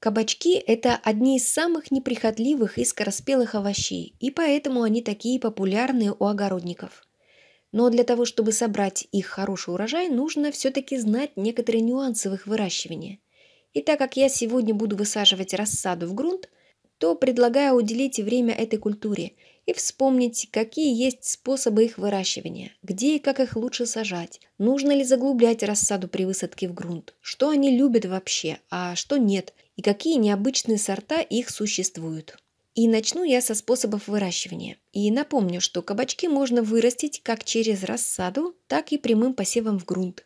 Кабачки – это одни из самых неприхотливых и скороспелых овощей, и поэтому они такие популярные у огородников. Но для того, чтобы собрать их хороший урожай, нужно все-таки знать некоторые нюансы в их выращивании. И так как я сегодня буду высаживать рассаду в грунт, то предлагаю уделить время этой культуре и вспомнить, какие есть способы их выращивания, где и как их лучше сажать, нужно ли заглублять рассаду при высадке в грунт, что они любят вообще, а что нет – и какие необычные сорта их существуют. И начну я со способов выращивания. И напомню, что кабачки можно вырастить как через рассаду, так и прямым посевом в грунт.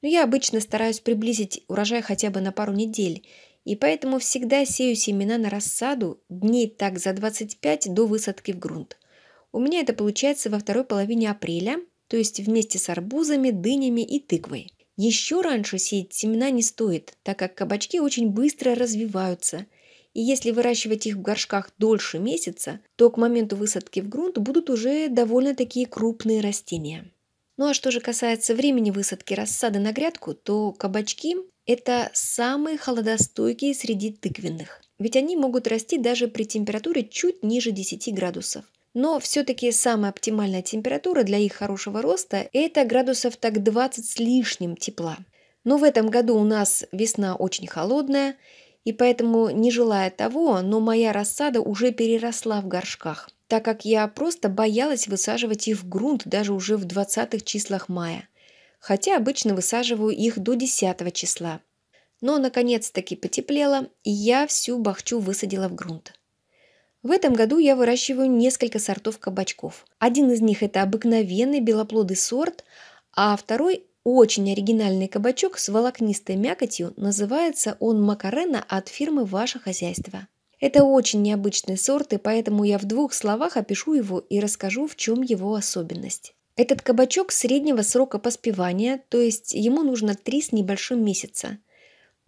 Но я обычно стараюсь приблизить урожай хотя бы на пару недель, и поэтому всегда сею семена на рассаду дней так за 25 до высадки в грунт. У меня это получается во второй половине апреля, то есть вместе с арбузами, дынями и тыквой. Еще раньше сеять семена не стоит, так как кабачки очень быстро развиваются. И если выращивать их в горшках дольше месяца, то к моменту высадки в грунт будут уже довольно такие крупные растения. Ну а что же касается времени высадки рассады на грядку, то кабачки – это самые холодостойкие среди тыквенных. Ведь они могут расти даже при температуре чуть ниже 10 градусов но все-таки самая оптимальная температура для их хорошего роста – это градусов так 20 с лишним тепла. Но в этом году у нас весна очень холодная, и поэтому, не желая того, но моя рассада уже переросла в горшках, так как я просто боялась высаживать их в грунт даже уже в 20-х числах мая, хотя обычно высаживаю их до 10 числа. Но, наконец-таки, потеплело, и я всю бахчу высадила в грунт. В этом году я выращиваю несколько сортов кабачков. Один из них это обыкновенный белоплодый сорт, а второй очень оригинальный кабачок с волокнистой мякотью, называется он макарена от фирмы «Ваше хозяйство». Это очень необычный сорт, и поэтому я в двух словах опишу его и расскажу, в чем его особенность. Этот кабачок среднего срока поспевания, то есть ему нужно три с небольшим месяца –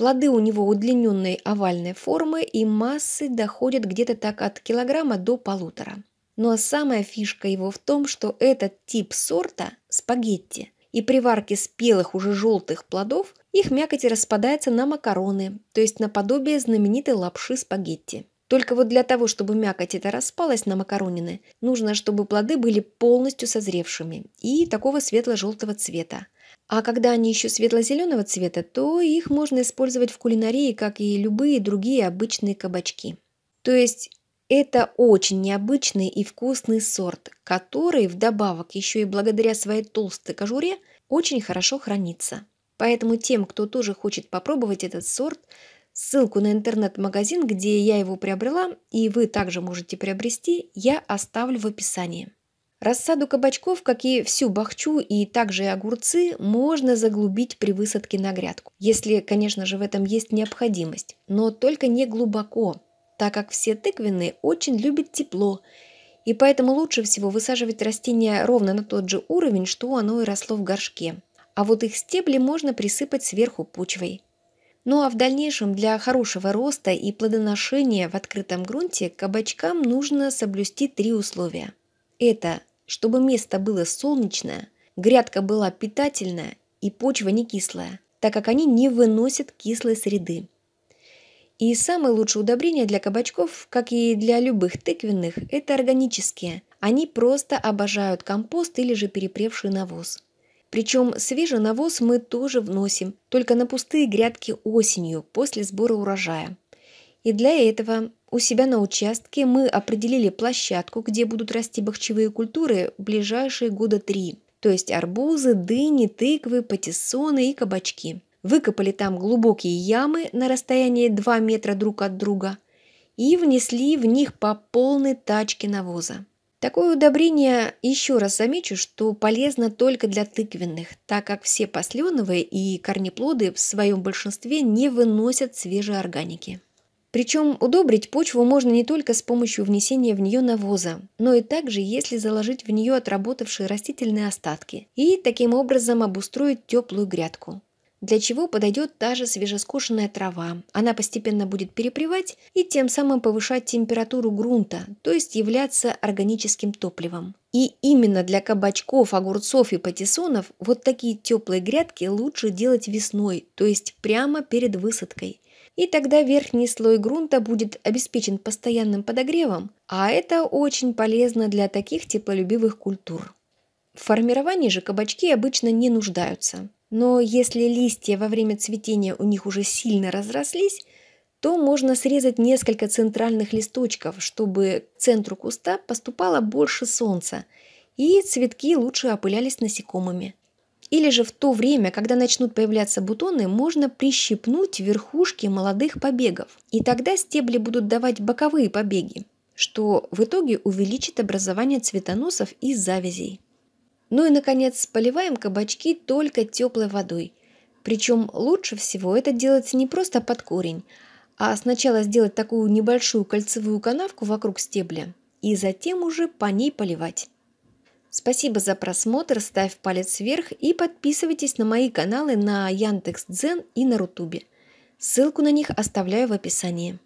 Плоды у него удлиненной овальной формы и массы доходят где-то так от килограмма до полутора. Но ну а самая фишка его в том, что этот тип сорта – спагетти. И при варке спелых уже желтых плодов их мякоть распадается на макароны, то есть наподобие знаменитой лапши спагетти. Только вот для того, чтобы мякоть эта распалась на макаронины, нужно, чтобы плоды были полностью созревшими и такого светло-желтого цвета. А когда они еще светло-зеленого цвета, то их можно использовать в кулинарии, как и любые другие обычные кабачки. То есть это очень необычный и вкусный сорт, который вдобавок еще и благодаря своей толстой кожуре очень хорошо хранится. Поэтому тем, кто тоже хочет попробовать этот сорт, Ссылку на интернет-магазин, где я его приобрела, и вы также можете приобрести, я оставлю в описании. Рассаду кабачков, как и всю бахчу и также огурцы, можно заглубить при высадке на грядку, если, конечно же, в этом есть необходимость, но только не глубоко, так как все тыквенные очень любят тепло, и поэтому лучше всего высаживать растения ровно на тот же уровень, что оно и росло в горшке. А вот их стебли можно присыпать сверху почвой. Ну а в дальнейшем для хорошего роста и плодоношения в открытом грунте кабачкам нужно соблюсти три условия. Это чтобы место было солнечное, грядка была питательная и почва не кислая, так как они не выносят кислой среды. И самое лучшее удобрение для кабачков, как и для любых тыквенных, это органические. Они просто обожают компост или же перепревший навоз. Причем свежий навоз мы тоже вносим, только на пустые грядки осенью, после сбора урожая. И для этого у себя на участке мы определили площадку, где будут расти бахчевые культуры в ближайшие года три, то есть арбузы, дыни, тыквы, патиссоны и кабачки. Выкопали там глубокие ямы на расстоянии 2 метра друг от друга и внесли в них по полной тачке навоза. Такое удобрение, еще раз замечу, что полезно только для тыквенных, так как все посленовые и корнеплоды в своем большинстве не выносят свежей органики. Причем удобрить почву можно не только с помощью внесения в нее навоза, но и также если заложить в нее отработавшие растительные остатки и таким образом обустроить теплую грядку для чего подойдет та же свежескошенная трава. Она постепенно будет перепревать и тем самым повышать температуру грунта, то есть являться органическим топливом. И именно для кабачков, огурцов и патиссонов вот такие теплые грядки лучше делать весной, то есть прямо перед высадкой. И тогда верхний слой грунта будет обеспечен постоянным подогревом, а это очень полезно для таких теплолюбивых культур. В формировании же кабачки обычно не нуждаются. Но если листья во время цветения у них уже сильно разрослись, то можно срезать несколько центральных листочков, чтобы к центру куста поступало больше солнца, и цветки лучше опылялись насекомыми. Или же в то время, когда начнут появляться бутоны, можно прищипнуть верхушки молодых побегов, и тогда стебли будут давать боковые побеги, что в итоге увеличит образование цветоносов и завязей. Ну и, наконец, поливаем кабачки только теплой водой. Причем лучше всего это делать не просто под корень, а сначала сделать такую небольшую кольцевую канавку вокруг стебля и затем уже по ней поливать. Спасибо за просмотр, ставь палец вверх и подписывайтесь на мои каналы на Яндекс.Дзен и на Рутубе. Ссылку на них оставляю в описании.